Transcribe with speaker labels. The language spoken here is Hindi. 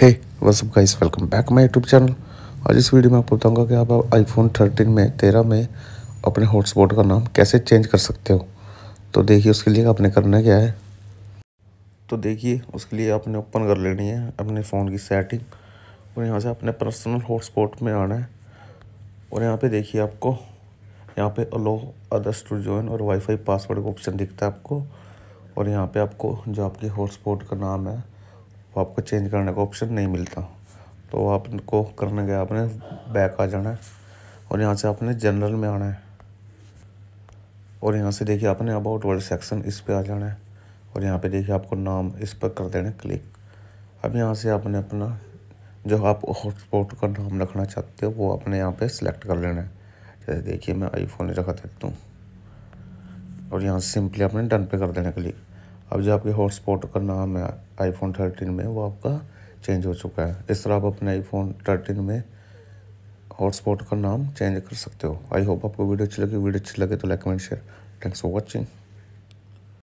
Speaker 1: hey what's up guys welcome back my YouTube channel आज इस वीडियो में आपको बताऊंगा कि आप आईफोन 13 में 13 में अपने हॉटस्पॉट का नाम कैसे चेंज कर सकते हो तो देखिए उसके लिए आपने करना क्या है तो देखिए उसके लिए आपने ओपन कर लेनी है अपने फ़ोन की सेटिंग और यहाँ से अपने पर्सनल हॉटस्पॉट में आना है और यहाँ पे देखिए आपको यहाँ पे अलो अदर्स टू जॉइन और वाईफाई पासवर्ड का ऑप्शन दिखता है आपको और यहाँ पर आपको जो आपके हॉटस्पॉट का नाम है वो आपको चेंज करने का ऑप्शन नहीं मिलता तो आपको करने गया आपने बैक आ जाना है और यहाँ से आपने जनरल में आना है और यहाँ से देखिए आपने अबाउट वर्ल्ड सेक्शन इस पर आ जाना है और यहाँ पे देखिए आपको नाम इस पर कर देना क्लिक अब यहाँ से आपने अपना जो आप हॉटस्पॉट का नाम रखना चाहते हो वो आपने यहाँ पे सिलेक्ट कर लेना है जैसे देखिए मैं आईफोन रखा देता हूँ और यहाँ से सिंपली आपने डन पे कर देना क्लिक अब जो आपके हॉटस्पॉट का नाम है आईफोन थर्टीन में वो आपका चेंज हो चुका है इस तरह आप अपने आईफोन थर्टीन में हॉटस्पॉट का नाम चेंज कर सकते हो आई होप आपको वीडियो अच्छी लगी वीडियो अच्छी लगे तो like comment share thanks for watching